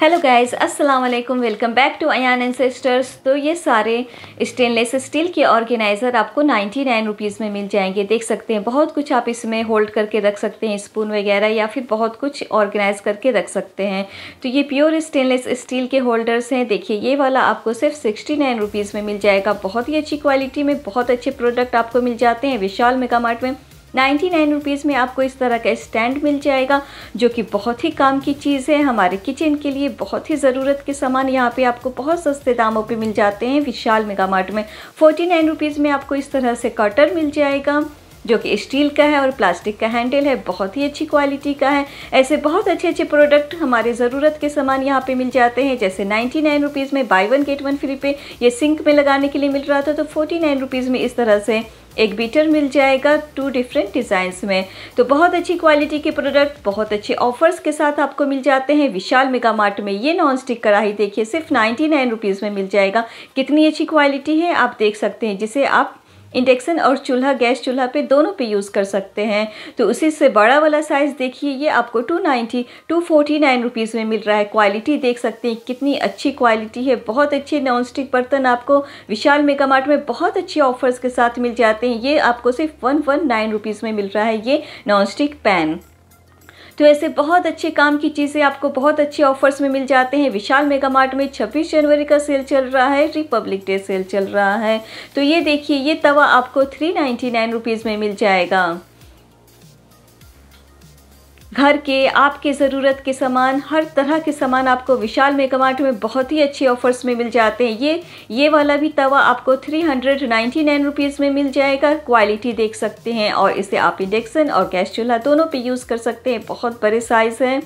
hello guys अस्सलाम वालेकुम welcome back to अन एंड सिस्टर्स तो ये सारे स्टेनलेस स्टील के ऑर्गेनाइज़र आपको नाइन्टी नाइन रुपीज़ में मिल जाएंगे देख सकते हैं बहुत कुछ आप इसमें होल्ड करके रख सकते हैं स्पून वगैरह या फिर बहुत कुछ ऑर्गेनाइज़ करके रख सकते हैं तो ये प्योर स्टेनलेस स्टील के होल्डर्स हैं देखिए ये वाला आपको सिर्फ सिक्सटी नाइन रुपीज़ में मिल जाएगा बहुत ही अच्छी क्वालिटी में बहुत अच्छे प्रोडक्ट आपको मिल जाते हैं विशाल मेगा मार्ट में नाइन्टी नाइन रुपीज़ में आपको इस तरह का स्टैंड मिल जाएगा जो कि बहुत ही काम की चीज़ है हमारे किचन के लिए बहुत ही ज़रूरत के सामान यहाँ पे आपको बहुत सस्ते दामों पे मिल जाते हैं विशाल मेगा मार्ट में फोर्टी नाइन रुपीज़ में आपको इस तरह से कटर मिल जाएगा जो कि स्टील का है और प्लास्टिक का हैंडल है बहुत ही अच्छी क्वालिटी का है ऐसे बहुत अच्छे अच्छे प्रोडक्ट हमारे ज़रूरत के सामान यहाँ पे मिल जाते हैं जैसे नाइन्टी नाइन रुपीज़ में buy one get one free पे ये सिंक में लगाने के लिए मिल रहा था तो फोर्टी नाइन रुपीज़ में इस तरह से एक बीटर मिल जाएगा टू डिफरेंट डिज़ाइंस में तो बहुत अच्छी क्वालिटी के प्रोडक्ट बहुत अच्छे ऑफर्स के साथ आपको मिल जाते हैं विशाल मेगा मार्ट में ये नॉन स्टिक कढ़ाई देखिए सिर्फ नाइन्टी नाइन रुपीज़ में मिल जाएगा कितनी अच्छी क्वालिटी है आप देख सकते हैं जिसे आप इंडक्शन और चूल्हा गैस चूल्हा पे दोनों पे यूज़ कर सकते हैं तो उसी से बड़ा वाला साइज़ देखिए ये आपको two ninety two forty nine rupees में मिल रहा है क्वालिटी देख सकते हैं कितनी अच्छी क्वालिटी है बहुत अच्छे नॉन स्टिक बर्तन आपको विशाल मेगा मार्ट में बहुत अच्छे ऑफर्स के साथ मिल जाते हैं ये आपको सिर्फ वन वन नाइन रुपीज़ में मिल रहा है ये नॉन स्टिक पैन तो ऐसे बहुत अच्छे काम की चीज़ें आपको बहुत अच्छे ऑफर्स में मिल जाते हैं विशाल मेगा मार्ट में छब्बीस जनवरी का सेल चल रहा है रिपब्लिक डे सेल चल रहा है तो ये देखिए ये तवा आपको थ्री नाइन्टी में मिल जाएगा घर के आपके ज़रूरत के सामान हर तरह के सामान आपको विशाल मेगा मार्ट में बहुत ही अच्छे ऑफर्स में मिल जाते हैं ये ये वाला भी तवा आपको three hundred ninety nine rupees में मिल जाएगा क्वालिटी देख सकते हैं और इसे आप इंडक्शन और गैस चूल्हा दोनों पे यूज़ कर सकते हैं बहुत बड़े साइज़ हैं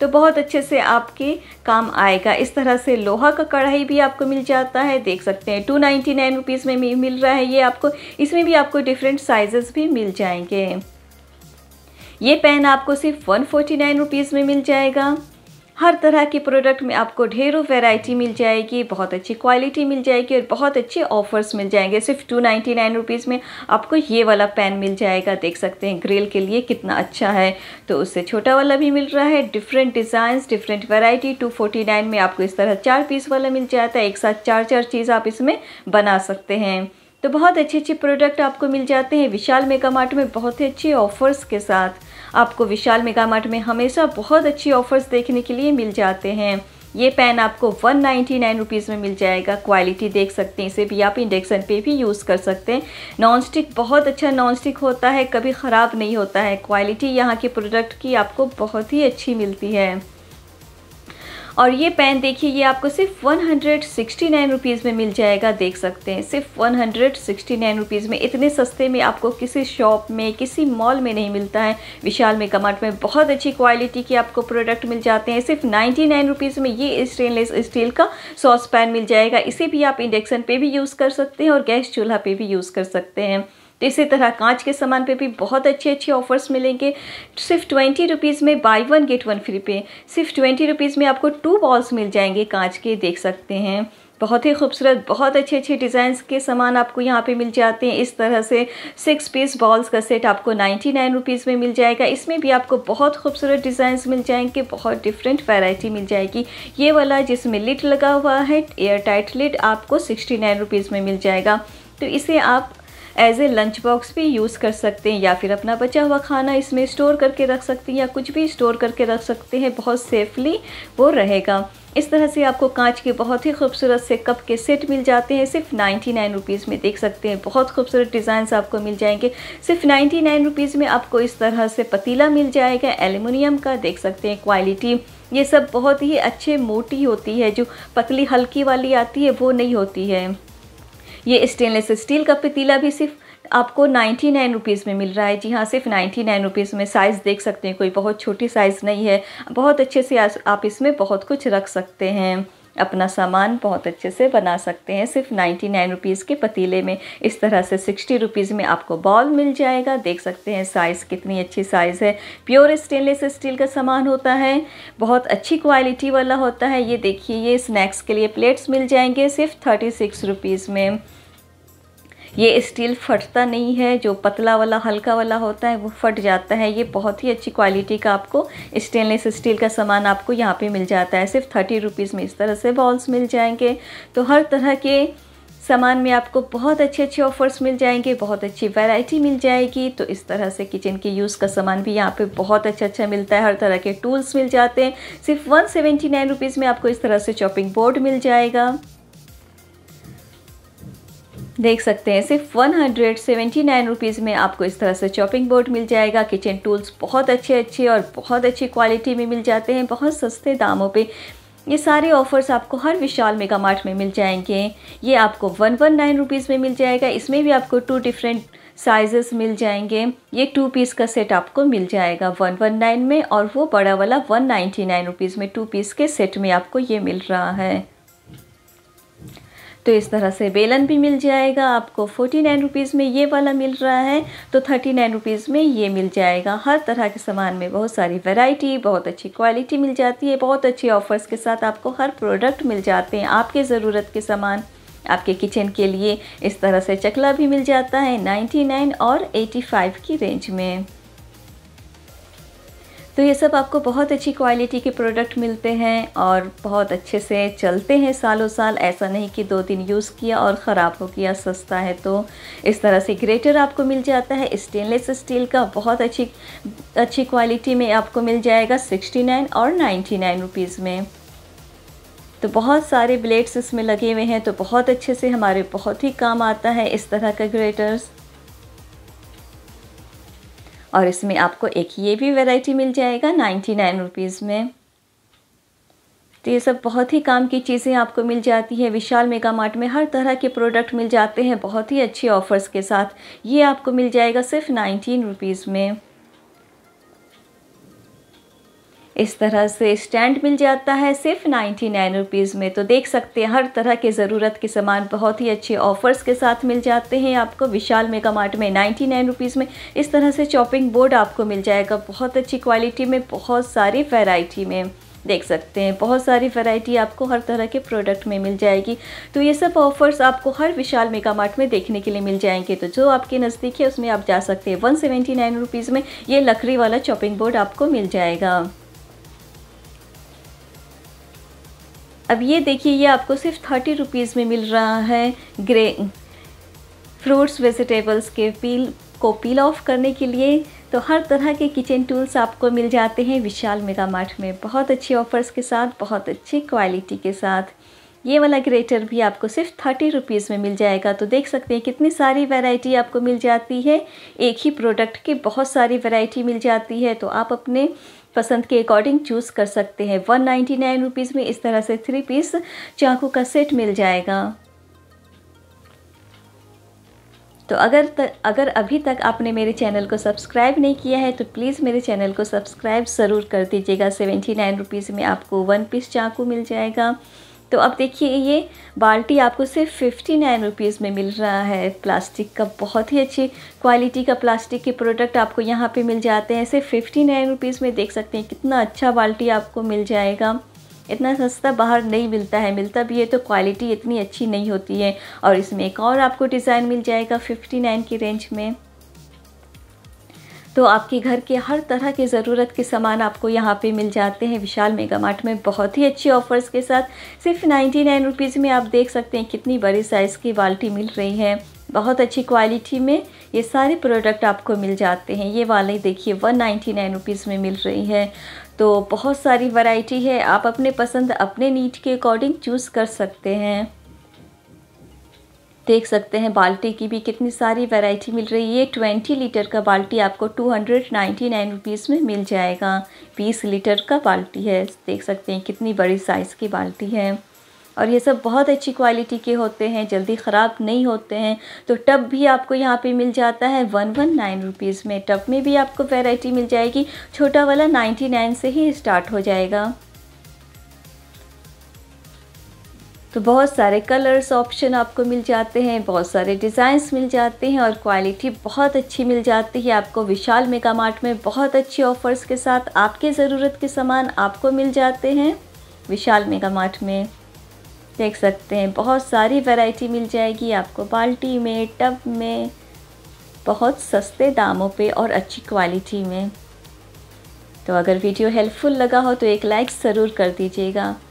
तो बहुत अच्छे से आपके काम आएगा इस तरह से लोहा का कढ़ाई भी आपको मिल जाता है देख सकते हैं टू नाइन्टी नाइन रुपीज़ में मिल रहा है ये आपको इसमें भी आपको डिफरेंट साइजेस भी मिल जाएंगे ये पेन आपको सिर्फ वन फोर्टी नाइन रुपीज़ में मिल जाएगा हर तरह के प्रोडक्ट में आपको ढेरों वैरायटी मिल जाएगी बहुत अच्छी क्वालिटी मिल जाएगी और बहुत अच्छे ऑफर्स मिल जाएंगे सिर्फ टू नाइन्टी नाइन रुपीज़ में आपको ये वाला पेन मिल जाएगा देख सकते हैं ग्रिल के लिए कितना अच्छा है तो उससे छोटा वाला भी मिल रहा है different designs different variety two forty nine में आपको इस तरह चार पीस वाला मिल जाता है एक साथ चार चार चीज़ आप इसमें बना सकते हैं तो बहुत अच्छे अच्छे प्रोडक्ट आपको मिल जाते हैं विशाल मेगा मार्ट में बहुत ही अच्छे ऑफर्स के साथ आपको विशाल मेगा मार्ट में हमेशा बहुत अच्छी ऑफर्स देखने के लिए मिल जाते हैं ये पेन आपको वन नाइन्टी नाइन रुपीज़ में मिल जाएगा क्वालिटी देख सकते हैं इसे भी आप इंडक्शन पे भी यूज़ कर सकते हैं नॉन स्टिक बहुत अच्छा नॉन स्टिक होता है कभी ख़राब नहीं होता है क्वालिटी यहाँ के प्रोडक्ट की आपको बहुत ही अच्छी मिलती है और ये पेन देखिए ये आपको सिर्फ one hundred sixty nine rupees में मिल जाएगा देख सकते हैं सिर्फ one hundred sixty nine rupees में इतने सस्ते में आपको किसी शॉप में किसी मॉल में नहीं मिलता है विशाल में कमाट में बहुत अच्छी क्वालिटी के आपको प्रोडक्ट मिल जाते हैं सिर्फ नाइन्टी नाइन रुपीज़ में ये स्टेनलेस स्टील का सॉस पैन मिल जाएगा इसे भी आप इंडक्शन पे भी यूज़ कर सकते हैं और गैस चूल्हा पे भी यूज़ कर सकते हैं तो इसी तरह कांच के सामान पे भी बहुत अच्छे अच्छे ऑफर्स मिलेंगे सिर्फ ट्वेंटी रुपीज़ में buy one get one free पे सिर्फ ट्वेंटी रुपीज़ में आपको टू बॉल्स मिल जाएंगे कांच के देख सकते हैं बहुत ही खूबसूरत बहुत अच्छे अच्छे डिज़ाइंस के सामान आपको यहाँ पे मिल जाते हैं इस तरह से सिक्स पीस बॉल्स का सेट आपको नाइन्टी नाइन रुपीज़ में मिल जाएगा इसमें भी आपको बहुत खूबसूरत डिज़ाइंस मिल जाएंगे बहुत डिफरेंट वैरायटी मिल जाएगी ये वाला जिसमें लिट लगा हुआ है एयर टाइट लिट आपको सिक्सटी नाइन रुपीज़ में मिल जाएगा तो इसे आप एज ए लंच बॉक्स भी यूज़ कर सकते हैं या फिर अपना बचा हुआ खाना इसमें स्टोर करके रख सकते हैं या कुछ भी स्टोर करके रख सकते हैं बहुत सेफली वो रहेगा इस तरह से आपको कांच के बहुत ही खूबसूरत से कप के सेट मिल जाते हैं सिर्फ नाइन्टी नाइन रुपीज़ में देख सकते हैं बहुत खूबसूरत डिज़ाइंस आपको मिल जाएंगे सिर्फ 99 नाइन रुपीज़ में आपको इस तरह से पतीला मिल जाएगा एलुमिनियम का देख सकते हैं क्वालिटी ये सब बहुत ही अच्छे मोटी होती है जो पतली हल्की वाली आती है वो नहीं होती है ये स्टेनलेस स्टील का पतीला भी सिर्फ आपको नाइन्टी नाइन रुपीज़ में मिल रहा है जी हाँ सिर्फ नाइन्टी नाइन रुपीज़ में साइज़ देख सकते हैं कोई बहुत छोटी साइज़ नहीं है बहुत अच्छे से आप इसमें बहुत कुछ रख सकते हैं अपना सामान बहुत अच्छे से बना सकते हैं सिर्फ नाइन्टी नाइन रुपीज़ के पतीले में इस तरह से सिक्सटी रुपीज़ में आपको बॉल मिल जाएगा देख सकते हैं साइज़ कितनी अच्छी साइज़ है प्योर स्टेनलेस स्टील का सामान होता है बहुत अच्छी क्वालिटी वाला होता है ये देखिए ये स्नैक्स के लिए प्लेट्स मिल जाएंगे सिर्फ थर्टी सिक्स रुपीज़ में ये स्टील फटता नहीं है जो पतला वाला हल्का वाला होता है वो फट जाता है ये बहुत ही अच्छी क्वालिटी का आपको स्टेनलेस स्टील का सामान आपको यहाँ पे मिल जाता है सिर्फ थर्टी रुपीज़ में इस तरह से बॉल्स मिल जाएंगे तो हर तरह के सामान में आपको बहुत अच्छे अच्छे ऑफ़र्स मिल जाएंगे बहुत अच्छी वैरायटी मिल जाएगी तो इस तरह से किचन के यूज़ का सामान भी यहाँ पे बहुत अच्छा अच्छा मिलता है हर तरह के टूल्स मिल जाते हैं सिर्फ वन सेवेंटी नाइन रुपीज़ में आपको इस तरह से चॉपिंग बोर्ड मिल जाएगा देख सकते हैं सिर्फ one hundred seventy nine rupees में आपको इस तरह से चॉपिंग बोर्ड मिल जाएगा किचन टूल्स बहुत अच्छे अच्छे और बहुत अच्छी क्वालिटी में मिल जाते हैं बहुत सस्ते दामों पे ये सारे ऑफ़र्स आपको हर विशाल मेगा मार्ट में मिल जाएंगे ये आपको वन वन नाइन रुपीज़ में मिल जाएगा इसमें भी आपको टू डिफरेंट साइजेस मिल जाएंगे ये टू पीस का सेट आपको मिल जाएगा वन वन नाइन में और वो बड़ा वाला वन नाइन्टी नाइन रुपीज़ में टू पीस के सेट में आपको ये मिल रहा है तो इस तरह से बेलन भी मिल जाएगा आपको फोर्टी नाइन रुपीज़ में ये वाला मिल रहा है तो थर्टी नाइन रुपीज़ में ये मिल जाएगा हर तरह के सामान में बहुत सारी वैरायटी बहुत अच्छी क्वालिटी मिल जाती है बहुत अच्छे ऑफर्स के साथ आपको हर प्रोडक्ट मिल जाते हैं आपके ज़रूरत के सामान आपके किचन के लिए इस तरह से चकला भी मिल जाता है नाइन और फाइव की रेंज में तो ये सब आपको बहुत अच्छी क्वालिटी के प्रोडक्ट मिलते हैं और बहुत अच्छे से चलते हैं सालों साल ऐसा नहीं कि दो दिन यूज़ किया और ख़राब हो गया सस्ता है तो इस तरह से ग्रेटर आपको मिल जाता है स्टेनलेस स्टील का बहुत अच्छी अच्छी क्वालिटी में आपको मिल जाएगा नाइन और नाइन रुपीज़ में तो बहुत सारे ब्लेड्स इसमें लगे हुए हैं तो बहुत अच्छे से हमारे बहुत ही काम आता है इस तरह का ग्रेटर्स और इसमें आपको एक ये भी वैरायटी मिल जाएगा नाइन्टी नाइन रुपीज़ में तो ये सब बहुत ही काम की चीज़ें आपको मिल जाती है विशाल मेगा मार्ट में हर तरह के प्रोडक्ट मिल जाते हैं बहुत ही अच्छे ऑफ़र्स के साथ ये आपको मिल जाएगा सिर्फ नाइन्टीन रुपीज़ में इस तरह से स्टैंड मिल जाता है सिर्फ नाइन्टी नाइन रुपीज़ में तो देख सकते हैं हर तरह के ज़रूरत के सामान बहुत ही अच्छे ऑफ़र्स के साथ मिल जाते हैं आपको विशाल मेगा मार्ट में नाइन्टी नाइन रुपीज़ में इस तरह से चॉपिंग बोर्ड आपको मिल जाएगा बहुत अच्छी क्वालिटी में बहुत सारी वेराइटी में देख सकते हैं बहुत सारी वैरायटी आपको हर तरह के प्रोडक्ट में मिल जाएगी तो ये सब ऑफ़र्स आपको हर विशाल मेगा मार्ट में देखने के लिए मिल जाएंगे तो जो आपके नज़दीक है उसमें आप जा सकते हैं वन सेवेंटी नाइन रुपीज़ में ये लकड़ी वाला चॉपिंग बोर्ड आपको मिल जाएगा अब ये देखिए ये आपको सिर्फ थर्टी रुपीज़ में मिल रहा है ग्रे फ्रूट्स वेजिटेबल्स के पील को पील ऑफ करने के लिए तो हर तरह के किचन टूल्स आपको मिल जाते हैं विशाल मेगा मार्ट में बहुत अच्छे ऑफर्स के साथ बहुत अच्छी क्वालिटी के साथ ये वाला ग्रेटर भी आपको सिर्फ थर्टी रुपीज़ में मिल जाएगा तो देख सकते हैं कितनी सारी वैरायटी आपको मिल जाती है एक ही प्रोडक्ट की बहुत सारी वैरायटी मिल जाती है तो आप अपने पसंद के अकॉर्डिंग चूज़ कर सकते हैं वन नाइन्टी नाइन रुपीज़ में इस तरह से थ्री पीस चाकू का सेट मिल जाएगा तो अगर तक अगर अभी तक आपने मेरे चैनल को सब्सक्राइब नहीं किया है तो प्लीज़ मेरे चैनल को सब्सक्राइब ज़रूर कर दीजिएगा सेवेंटी नाइन रुपीज़ में आपको वन पीस चाकू मिल जाएगा तो अब देखिए ये बाल्टी आपको सिर्फ फिफ्टी नाइन रुपीज़ में मिल रहा है प्लास्टिक का बहुत ही अच्छी क्वालिटी का प्लास्टिक के प्रोडक्ट आपको यहाँ पे मिल जाते हैं सिर्फ फिफ्टी नाइन रुपीज़ में देख सकते हैं कितना अच्छा बाल्टी आपको मिल जाएगा इतना सस्ता बाहर नहीं मिलता है मिलता भी है तो क्वालिटी इतनी अच्छी नहीं होती है और इसमें एक और आपको डिज़ाइन मिल जाएगा फिफ्टी नाइन की रेंज में तो आपके घर के हर तरह के ज़रूरत के सामान आपको यहाँ पे मिल जाते हैं विशाल मेगा मार्ट में बहुत ही अच्छे ऑफ़र्स के साथ सिर्फ नाइन्टी नाइन रुपीज़ में आप देख सकते हैं कितनी बड़ी साइज़ की बाल्टी मिल रही है बहुत अच्छी क्वालिटी में ये सारे प्रोडक्ट आपको मिल जाते हैं ये वाले देखिए वन नाइन्टी नाइन रुपीज़ में मिल रही है तो बहुत सारी वैरायटी है आप अपने पसंद अपने नीड के अकॉर्डिंग चूज़ कर सकते हैं देख सकते हैं बाल्टी की भी कितनी सारी वैरायटी मिल रही है ट्वेंटी लीटर का बाल्टी आपको two hundred ninety nine rupees में मिल जाएगा बीस लीटर का बाल्टी है देख सकते हैं कितनी बड़ी साइज़ की बाल्टी है और ये सब बहुत अच्छी क्वालिटी के होते हैं जल्दी ख़राब नहीं होते हैं तो टब भी आपको यहाँ पे मिल जाता है वन वन नाइन रुपीज़ में टब में भी आपको वैरायटी मिल जाएगी छोटा वाला नाइन्टी नाइन से ही स्टार्ट हो जाएगा तो बहुत सारे कलर्स ऑप्शन आपको मिल जाते हैं बहुत सारे डिज़ाइंस मिल जाते हैं और क्वालिटी बहुत अच्छी मिल जाती है आपको विशाल मेगा मार्ट में बहुत अच्छी ऑफ़र्स के साथ आपके ज़रूरत के सामान आपको मिल जाते हैं विशाल मेगा मार्ट में देख सकते हैं बहुत सारी वैरायटी मिल जाएगी आपको बाल्टी में टब में बहुत सस्ते दामों पे और अच्छी क्वालिटी में तो अगर वीडियो हेल्पफुल लगा हो तो एक लाइक ज़रूर कर दीजिएगा